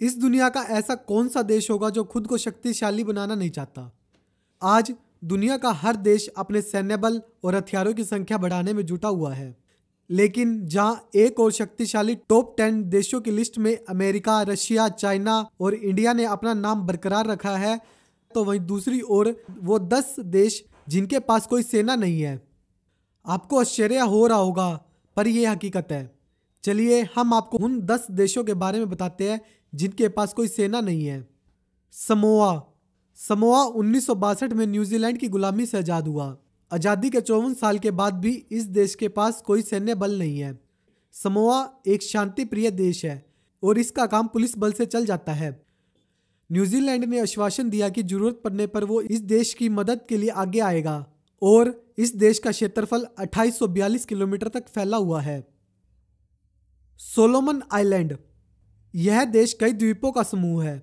इस दुनिया का ऐसा कौन सा देश होगा जो खुद को शक्तिशाली बनाना नहीं चाहता आज दुनिया का हर देश अपने सैन्य बल और हथियारों की संख्या बढ़ाने में जुटा हुआ है लेकिन जहां एक और शक्तिशाली टॉप टेन देशों की लिस्ट में अमेरिका रशिया चाइना और इंडिया ने अपना नाम बरकरार रखा है तो वहीं दूसरी ओर वो दस देश जिनके पास कोई सेना नहीं है आपको आश्चर्य हो रहा होगा पर यह हकीकत है चलिए हम आपको उन दस देशों के बारे में बताते हैं जिनके पास कोई सेना नहीं है समोआ समोआ उन्नीस में न्यूजीलैंड की गुलामी से आज़ाद हुआ आज़ादी के चौवन साल के बाद भी इस देश के पास कोई सैन्य बल नहीं है समोआ एक शांति प्रिय देश है और इसका काम पुलिस बल से चल जाता है न्यूजीलैंड ने आश्वासन दिया कि जरूरत पड़ने पर वो इस देश की मदद के लिए आगे आएगा और इस देश का क्षेत्रफल 2842 किलोमीटर तक फैला हुआ है सोलोमन आइलैंड यह देश कई द्वीपों का समूह है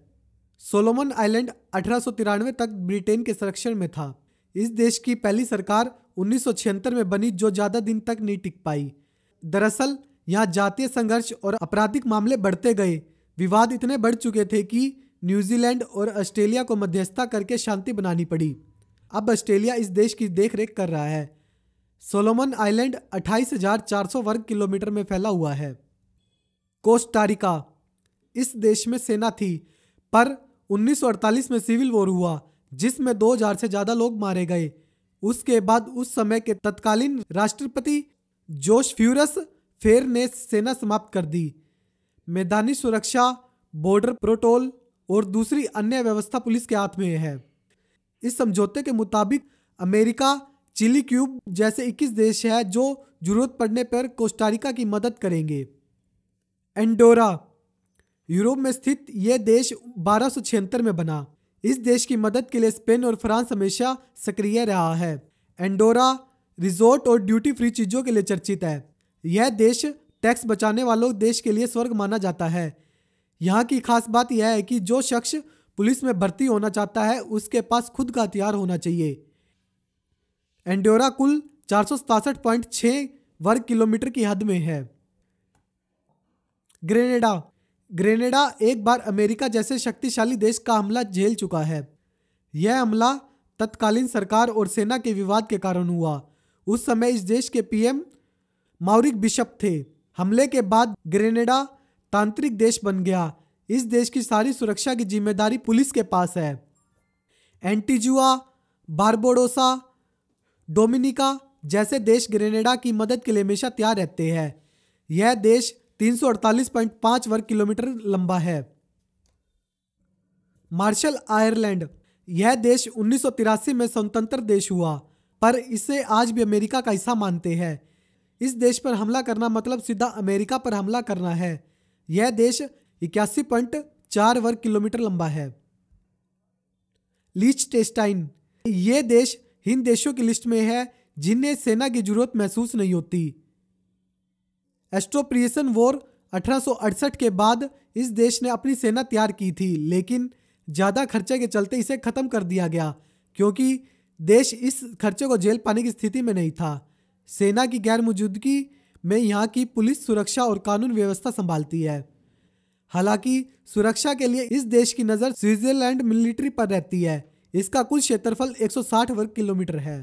सोलोमन आइलैंड अठारह तक ब्रिटेन के संरक्षण में था इस देश की पहली सरकार उन्नीस में बनी जो ज़्यादा दिन तक नहीं टिक पाई दरअसल यहाँ जातीय संघर्ष और आपराधिक मामले बढ़ते गए विवाद इतने बढ़ चुके थे कि न्यूजीलैंड और ऑस्ट्रेलिया को मध्यस्थता करके शांति बनानी पड़ी अब ऑस्ट्रेलिया इस देश की देखरेख कर रहा है सोलोमन आइलैंड 28,400 वर्ग किलोमीटर में फैला हुआ है कोस्टारिका इस देश में सेना थी पर 1948 में सिविल वॉर हुआ जिसमें 2000 से ज़्यादा लोग मारे गए उसके बाद उस समय के तत्कालीन राष्ट्रपति जोश फ्यूरस फेर ने सेना समाप्त कर दी मैदानी सुरक्षा बॉर्डर प्रोटोल और दूसरी अन्य व्यवस्था पुलिस के हाथ में है इस समझौते के मुताबिक अमेरिका चिली क्यूब जैसे 21 देश हैं जो जरूरत पड़ने पर कोस्टारिका की मदद करेंगे एंडोरा यूरोप में स्थित यह देश बारह में बना इस देश की मदद के लिए स्पेन और फ्रांस हमेशा सक्रिय रहा है एंडोरा रिजोर्ट और ड्यूटी फ्री चीज़ों के लिए चर्चित है यह देश टैक्स बचाने वालों देश के लिए स्वर्ग माना जाता है यहाँ की खास बात यह है कि जो शख्स पुलिस में भर्ती होना चाहता है उसके पास खुद का हथियार होना चाहिए एंडोरा कुल चार वर्ग किलोमीटर की हद में है ग्रेनेडा ग्रेनेडा एक बार अमेरिका जैसे शक्तिशाली देश का हमला झेल चुका है यह हमला तत्कालीन सरकार और सेना के विवाद के कारण हुआ उस समय इस देश के पीएम मौरिक बिशप थे हमले के बाद ग्रेनेडा तांत्रिक देश बन गया इस देश की सारी सुरक्षा की जिम्मेदारी पुलिस के पास है एंटीजुआ बारबोडोसा डोमिनिका जैसे देश ग्रेनेडा की मदद के लिए हमेशा तैयार रहते हैं यह देश 348.5 वर्ग किलोमीटर लंबा है मार्शल आयरलैंड यह देश उन्नीस में स्वतंत्र देश हुआ पर इसे आज भी अमेरिका का हिस्सा मानते हैं इस देश पर हमला करना मतलब सीधा अमेरिका पर हमला करना है यह देश इक्यासी पॉइंट चार वर्ग किलोमीटर लंबा है लीच टेस्टाइन ये देश हिंद देशों की लिस्ट में है जिन्हें सेना की जरूरत महसूस नहीं होती एस्ट्रोप्रियसन वॉर अठारह के बाद इस देश ने अपनी सेना तैयार की थी लेकिन ज़्यादा खर्चे के चलते इसे ख़त्म कर दिया गया क्योंकि देश इस खर्चे को जेल पाने की स्थिति में नहीं था सेना की गैर मौजूदगी में यहाँ की पुलिस सुरक्षा और कानून व्यवस्था संभालती है हालांकि सुरक्षा के लिए इस देश की नज़र स्विट्जरलैंड मिलिट्री पर रहती है इसका कुल क्षेत्रफल 160 वर्ग किलोमीटर है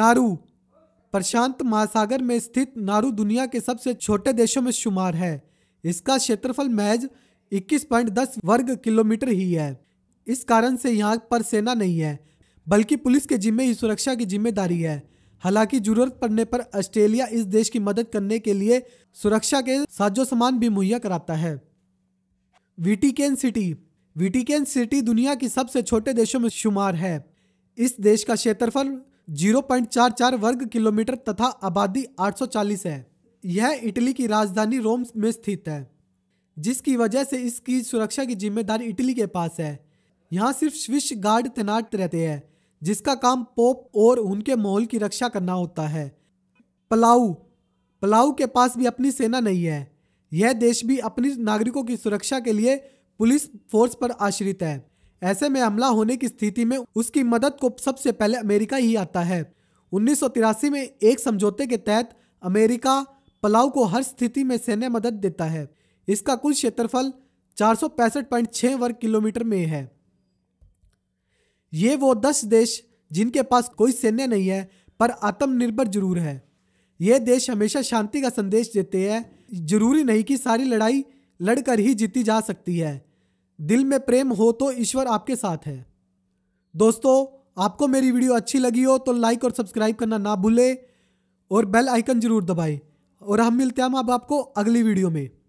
नारू प्रशांत महासागर में स्थित नारू दुनिया के सबसे छोटे देशों में शुमार है इसका क्षेत्रफल महज 21.10 वर्ग किलोमीटर ही है इस कारण से यहाँ पर सेना नहीं है बल्कि पुलिस के जिम्मे ही सुरक्षा की जिम्मेदारी है हालांकि जरूरत पड़ने पर ऑस्ट्रेलिया इस देश की मदद करने के लिए सुरक्षा के साजो सामान भी मुहैया कराता है विटिकेन सिटी विटिकेन सिटी दुनिया की सबसे छोटे देशों में शुमार है इस देश का क्षेत्रफल 0.44 वर्ग किलोमीटर तथा आबादी 840 है यह इटली की राजधानी रोम में स्थित है जिसकी वजह से इसकी सुरक्षा की जिम्मेदारी इटली के पास है यहाँ सिर्फ स्विश गार्ड तैनात रहते हैं जिसका काम पोप और उनके माहौल की रक्षा करना होता है पलाऊ पलाऊ के पास भी अपनी सेना नहीं है यह देश भी अपने नागरिकों की सुरक्षा के लिए पुलिस फोर्स पर आश्रित है ऐसे में हमला होने की स्थिति में उसकी मदद को सबसे पहले अमेरिका ही आता है उन्नीस में एक समझौते के तहत अमेरिका पलाव को हर स्थिति में सैन्य मदद देता है इसका कुल क्षेत्रफल चार वर्ग किलोमीटर में है ये वो दस देश जिनके पास कोई सैन्य नहीं है पर आत्मनिर्भर जरूर है ये देश हमेशा शांति का संदेश देते हैं जरूरी नहीं कि सारी लड़ाई लड़कर ही जीती जा सकती है दिल में प्रेम हो तो ईश्वर आपके साथ है दोस्तों आपको मेरी वीडियो अच्छी लगी हो तो लाइक और सब्सक्राइब करना ना भूलें और बेल आइकन ज़रूर दबाएं और हम मिलते हैं हम अब आपको अगली वीडियो में